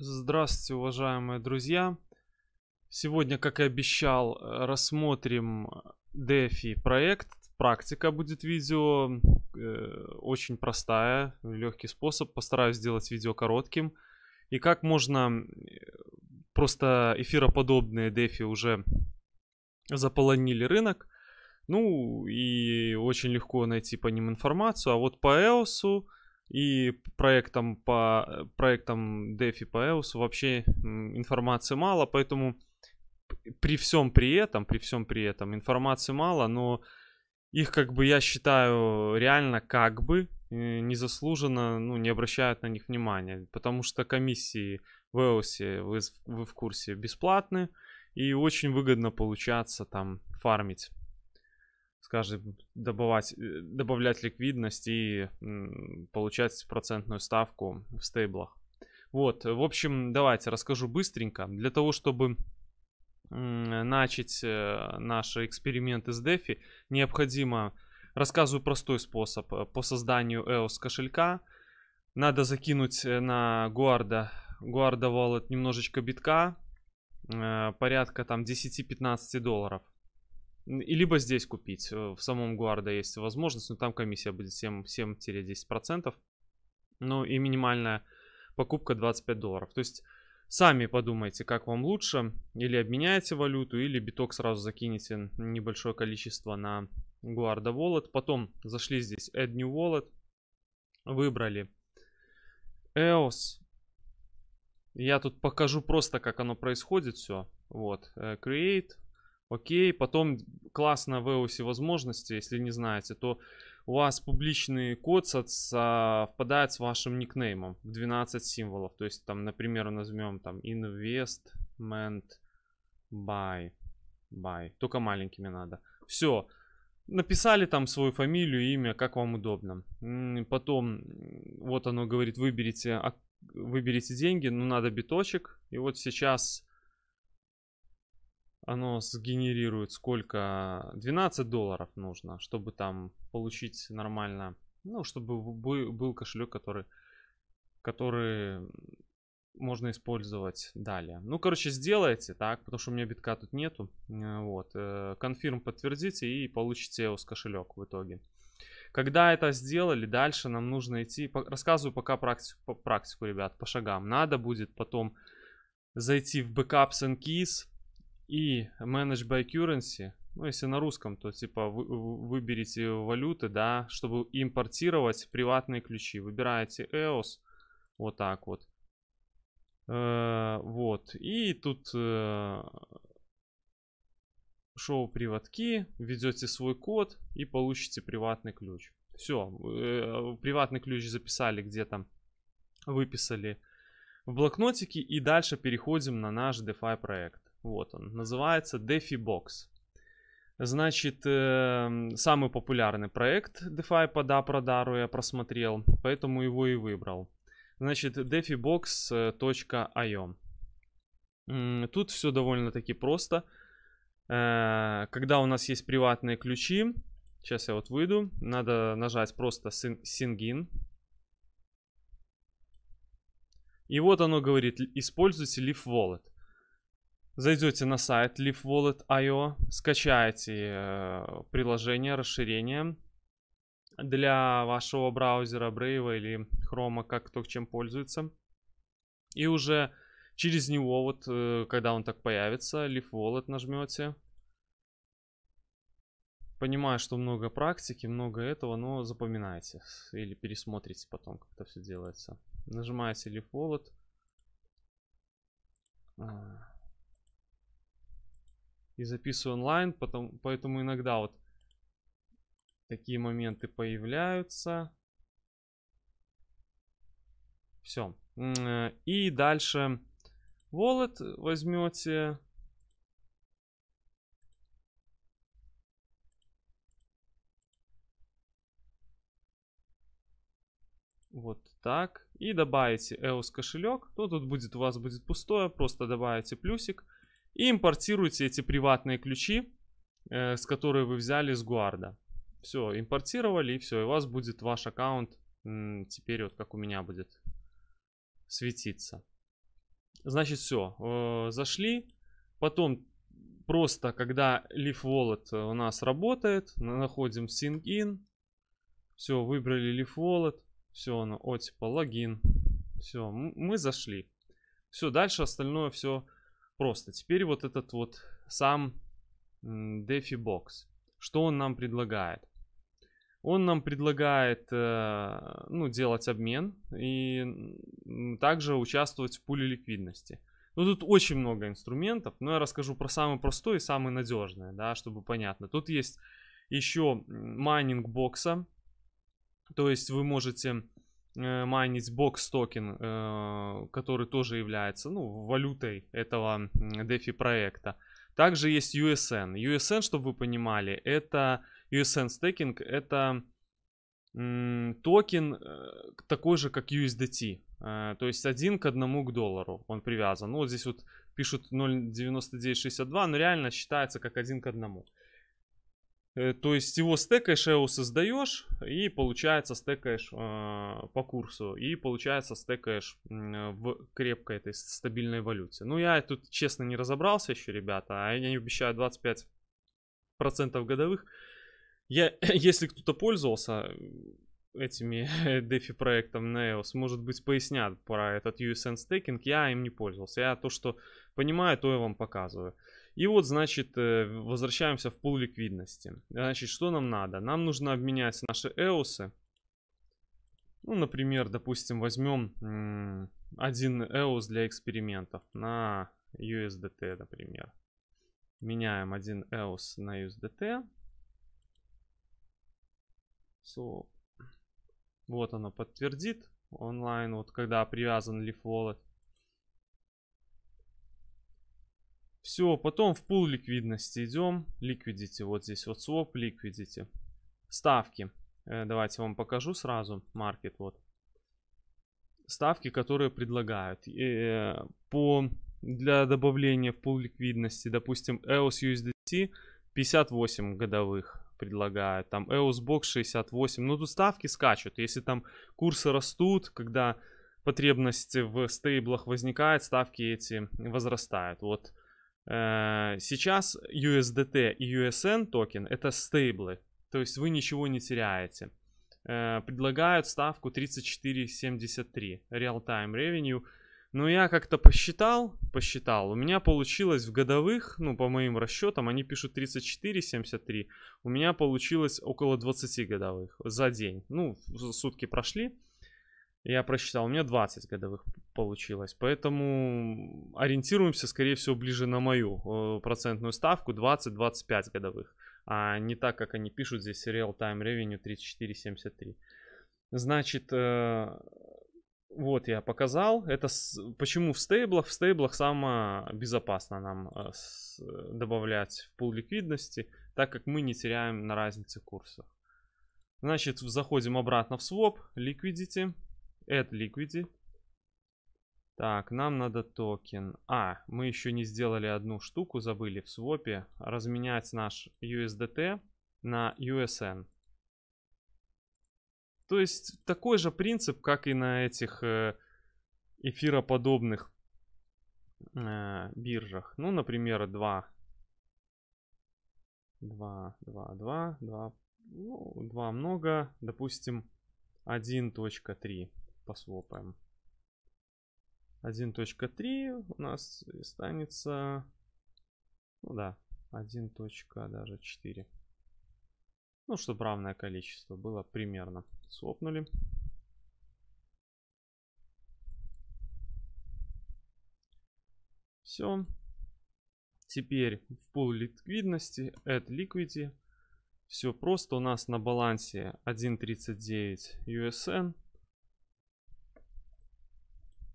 Здравствуйте, уважаемые друзья! Сегодня, как и обещал, э, рассмотрим DeFi проект. Практика будет видео, э, очень простая, легкий способ. Постараюсь сделать видео коротким. И как можно просто эфироподобные DeFi уже заполонили рынок. Ну и очень легко найти по ним информацию. А вот по EOS и проектам по э, проектам DeFi по EOS вообще информации мало, поэтому при всем при этом, при всем при этом информации мало, но их как бы я считаю реально как бы э, незаслуженно ну, не обращают на них внимания, потому что комиссии в EOS, вы, вы в курсе, бесплатны, и очень выгодно получаться там фармить скажем, добывать, э, добавлять ликвидность и получать процентную ставку в стейблах. Вот, в общем, давайте расскажу быстренько. Для того, чтобы начать э, наши эксперименты с DeFi, необходимо, рассказываю простой способ э, по созданию EOS кошелька. Надо закинуть на Guarda, Guarda Wallet немножечко битка, порядка там 10-15 долларов. И либо здесь купить. Э, в самом Гуарда есть возможность, но там комиссия будет 7-10%. Ну и минимальная покупка 25 долларов. То есть сами подумайте, как вам лучше. Или обменяете валюту, или биток сразу закинете небольшое количество на Guarda Wallet. Потом зашли здесь Add New Wallet. Выбрали EOS. Я тут покажу просто, как оно происходит все. Вот, э, Create. Окей, потом классно в iOS возможности, если не знаете, то у вас публичный код совпадает с вашим никнеймом в 12 символов. То есть там, например, назовем там investment by, by. Только маленькими надо. Все. Написали там свою фамилию, имя, как вам удобно. Потом, вот оно говорит, выберите, выберите деньги, но ну, надо биточек. И вот сейчас оно сгенерирует сколько? 12 долларов нужно, чтобы там получить нормально. Ну, чтобы был кошелек, который, который можно использовать далее. Ну, короче, сделайте так, потому что у меня битка тут нету. Э, вот. Э, конфирм подтвердите и получите EOS кошелек в итоге. Когда это сделали, дальше нам нужно идти... Рассказываю пока практику, по практику, ребят, по шагам. Надо будет потом зайти в Backups and Keys, и Manage by Currency. Ну, если на русском, то типа вы, выберите валюты, да, чтобы импортировать приватные ключи. Выбираете EOS, вот так вот. Э, вот, и тут э, шоу-приватки, введете свой код и получите приватный ключ. Все, э, приватный ключ записали где-то, выписали в блокнотике и дальше переходим на наш DeFi проект. Вот он. Называется DefiBox. Значит, э, самый популярный проект DeFi по dap я просмотрел, поэтому его и выбрал. Значит, defibox.io. Э, тут все довольно-таки просто. Э, когда у нас есть приватные ключи, сейчас я вот выйду, надо нажать просто Singin. И вот оно говорит, используйте Leaf Wallet. Зайдете на сайт leafwallet.io, скачаете э, приложение, расширение для вашего браузера Brave или Chrome, как кто чем пользуется. И уже через него, вот э, когда он так появится, Leaf Wallet нажмете. Понимаю, что много практики, много этого, но запоминайте или пересмотрите потом, как это все делается. Нажимаете Leaf Wallet. А и записываю онлайн, потом, поэтому иногда вот такие моменты появляются. Все. Э, и дальше wallet возьмете. Вот так. И добавите EOS кошелек. Ну, тут будет у вас будет пустое. Просто добавите плюсик. И импортируйте эти приватные ключи, э, с которые вы взяли с Гуарда. Все, импортировали и все. И у вас будет ваш аккаунт теперь вот как у меня будет светиться. Значит, все. Э, зашли. Потом просто, когда Leaf Wallet э, у нас работает, находим Sync In. Все, выбрали Leaf Wallet. Все, оно, о, типа, логин. Все, мы зашли. Все, дальше остальное все просто. Теперь вот этот вот сам Defi Box, Что он нам предлагает? Он нам предлагает э, ну, делать обмен и также участвовать в пуле ликвидности. Ну, тут очень много инструментов, но я расскажу про самый простой и самый надежный, да, чтобы понятно. Тут есть еще майнинг бокса, то есть вы можете Э, майнить бокс токен, э, который тоже является ну, валютой этого DeFi проекта. Также есть USN. USN, чтобы вы понимали, это USN стейкинг, это токен э, такой же, как USDT. То есть один к одному к доллару он привязан. Ну вот здесь вот пишут 0.9962, но реально считается как один к одному. Э, то есть его стекаешь, его создаешь, и получается стекаешь э, по курсу, и получается стекаешь э, в крепкой этой стабильной валюте. Ну, я тут честно не разобрался еще, ребята, а я не обещаю 25% годовых. Я, если кто-то пользовался э, этими дефи проектом Neos, может быть, пояснят про этот USN стейкинг, я им не пользовался. Я то, что понимаю, то и вам показываю. И вот, значит, э, возвращаемся в пул ликвидности. Значит, что нам надо? Нам нужно обменять наши эосы. Ну, например, допустим, возьмем один EOS для экспериментов на USDT, например. Меняем один EOS на USDT. So. Вот оно подтвердит онлайн, вот когда привязан Leaf Wallet. Все, потом в пул ликвидности идем. Ликвидите, вот здесь вот своп, ликвидите. Ставки. Э, давайте вам покажу сразу. Маркет вот. Ставки, которые предлагают. Э, по, для добавления в пул ликвидности, допустим, EOS USDT 58 годовых предлагают. Там EOS Box 68. Но ну, тут ставки скачут. Если там курсы растут, когда потребность в стейблах возникает, ставки эти возрастают. Вот Э, сейчас USDT и USN токен это стейблы, то есть вы ничего не теряете. Э, предлагают ставку 34.73 real-time revenue. Но я как-то посчитал, посчитал, у меня получилось в годовых, ну по моим расчетам, они пишут 34,73, у меня получилось около 20 годовых за день. Ну, сутки прошли, я просчитал, у меня 20 годовых получилось. Поэтому ориентируемся, скорее всего, ближе на мою э, процентную ставку 20-25 годовых. А не так, как они пишут здесь Real Time Revenue 3473. Значит, э, вот я показал. Это с... почему в стейблах? В стейблах самое безопасно нам э, с... добавлять в пул ликвидности, так как мы не теряем на разнице курсов. Значит, заходим обратно в своп, liquidity. Add Liquidity. Так, нам надо токен. А, мы еще не сделали одну штуку, забыли в свопе. Разменять наш USDT на USN. То есть такой же принцип, как и на этих э, эфироподобных э, биржах. Ну, например, 2. 2, 2, 2, 2. Ну, 2 много. Допустим, 1.3 посвопаем. 1.3 у нас останется, ну да, 1. даже 4. Ну, чтобы равное количество было примерно. Свопнули. Все. Теперь в пул ликвидности, add liquidity. Все просто. У нас на балансе 1.39 USN.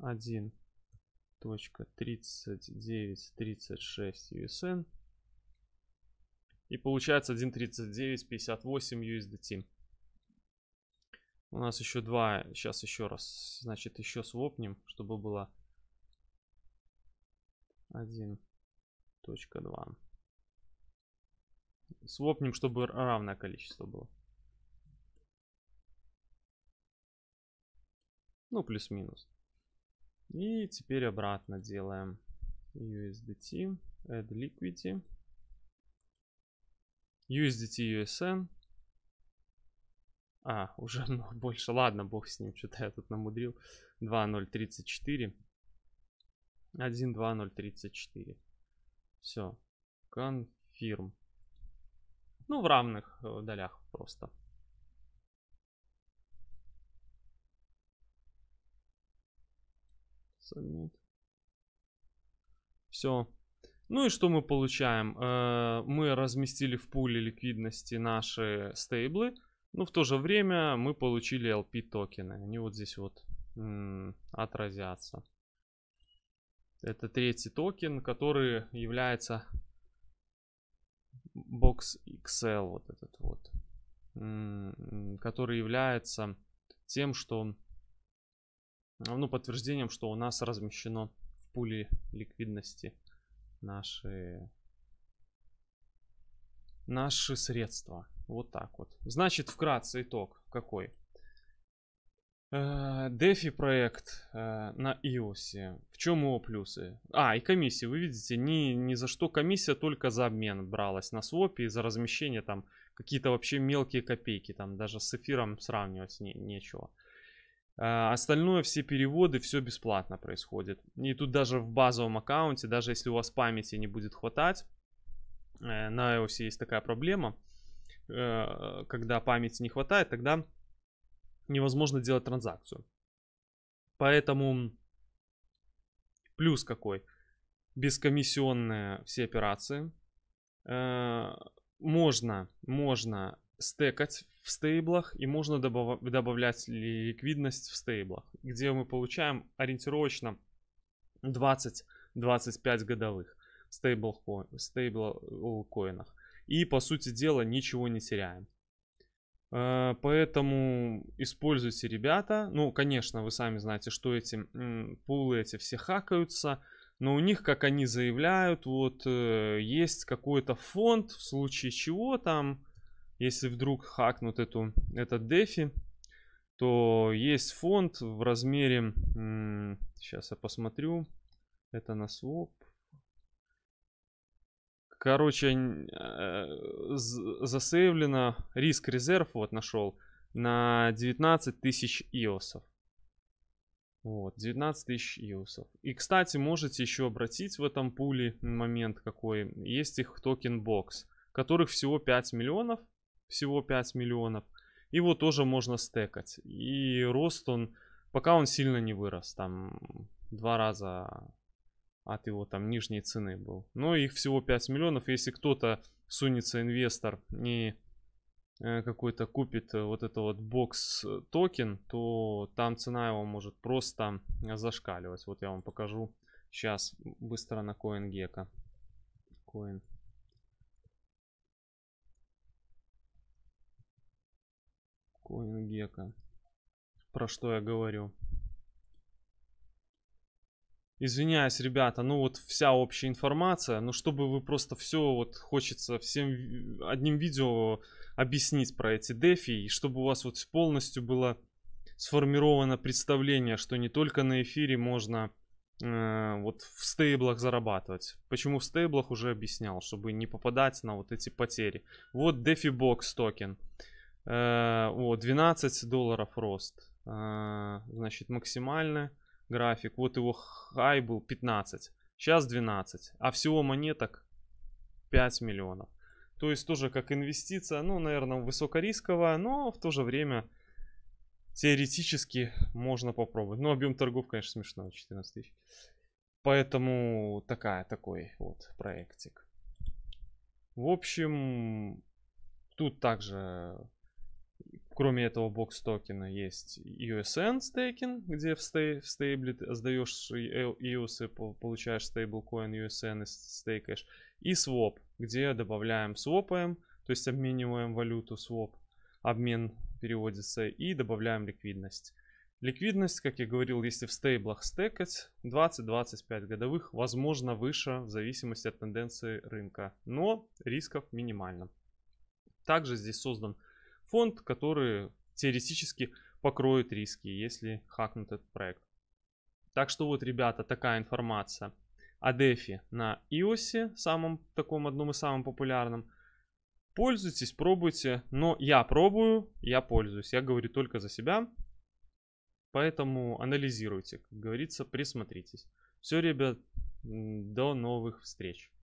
1.39.36 USN. И получается 1.39.58 USDT. У нас еще два. Сейчас еще раз. Значит, еще свопнем, чтобы было 1.2. Свопнем, чтобы равное количество было. Ну, плюс-минус. И теперь обратно делаем USDT, add liquidity, USDT USN. А, уже больше. Ладно, бог с ним, что-то я тут намудрил. 2.034. 1.2.034. Все. Confirm. Ну, в равных э, долях просто. Submit. Все. Ну и что мы получаем? Э, мы разместили в пуле ликвидности наши стейблы, но ну, в то же время мы получили LP токены. Они вот здесь вот отразятся. Это третий токен, который является Box XL, вот этот вот, который является тем, что Э, ну, подтверждением, что у нас размещено в пуле ликвидности наши, наши средства. Вот так вот. Значит, вкратце итог какой? Э, Дефи проект э, на iOS. В чем его плюсы? А, и комиссия. Вы видите, ни, ни за что комиссия, только за обмен бралась на свопе и за размещение там какие-то вообще мелкие копейки. Там даже с эфиром сравнивать не, нечего. А остальное, все переводы, все бесплатно происходит. И тут даже в базовом аккаунте, даже если у вас памяти не будет хватать, э, на iOS есть такая проблема, э, когда памяти не хватает, тогда невозможно делать транзакцию. Поэтому плюс какой? Бескомиссионные все операции. Э, можно, можно стекать в стейблах и можно добав добавлять ликвидность в стейблах, где мы получаем ориентировочно 20-25 годовых в стейблкоинах. И по сути дела ничего не теряем. Э, поэтому используйте, ребята. Ну, конечно, вы сами знаете, что эти пулы эти все хакаются. Но у них, как они заявляют, вот э, есть какой-то фонд, в случае чего там если вдруг хакнут эту, этот дефи, то есть фонд в размере, сейчас я посмотрю, это на своп. Короче, э, засейвлено риск резерв, вот нашел, на 19 тысяч иосов. Вот, 19 тысяч иосов. И, кстати, можете еще обратить в этом пуле момент какой. Есть их токен бокс, которых всего 5 миллионов – всего 5 миллионов. Его тоже можно стекать. И рост он, пока он сильно не вырос, там два раза от его там нижней цены был. Но их всего 5 миллионов. Если кто-то сунется, инвестор, и э, какой-то купит э, вот это вот бокс э, токен, то там цена его может просто зашкаливать. Вот я вам покажу сейчас быстро на CoinGecko. Coin CoinGecko. Ну, про что я говорю. Извиняюсь, ребята, ну вот вся общая информация, но ну, чтобы вы просто все вот хочется всем одним видео объяснить про эти дефи, и чтобы у вас вот полностью было сформировано представление, что не только на эфире можно э, вот в стейблах зарабатывать. Почему в стейблах уже объяснял, чтобы не попадать на вот эти потери. Вот дефи DefiBox токен. Э, О, 12 долларов рост. Э, значит, максимальный график. Вот его хай был 15. Сейчас 12. А всего монеток 5 миллионов. То есть тоже как инвестиция, ну, наверное, высокорисковая, но в то же время теоретически можно попробовать. Но ну, объем торгов, конечно, смешной, 14 тысяч. Поэтому такая, такой вот проектик. В общем, тут также Кроме этого бокс токена есть USN стейкинг, где в, стей, в стейбле сдаешь EOS и получаешь стейблкоин USN и стейкаешь. И своп где добавляем, свопаем, то есть обмениваем валюту своп обмен переводится и добавляем ликвидность. Ликвидность, как я говорил, если в стейблах стекать, 20-25 годовых, возможно выше в зависимости от тенденции рынка, но рисков минимально. Также здесь создан фонд, который теоретически покроет риски, если хакнут этот проект. Так что вот, ребята, такая информация о DeFi на iOS, самом таком одном из самым популярным. Пользуйтесь, пробуйте, но я пробую, я пользуюсь, я говорю только за себя. Поэтому анализируйте, как говорится, присмотритесь. Все, ребят, до новых встреч.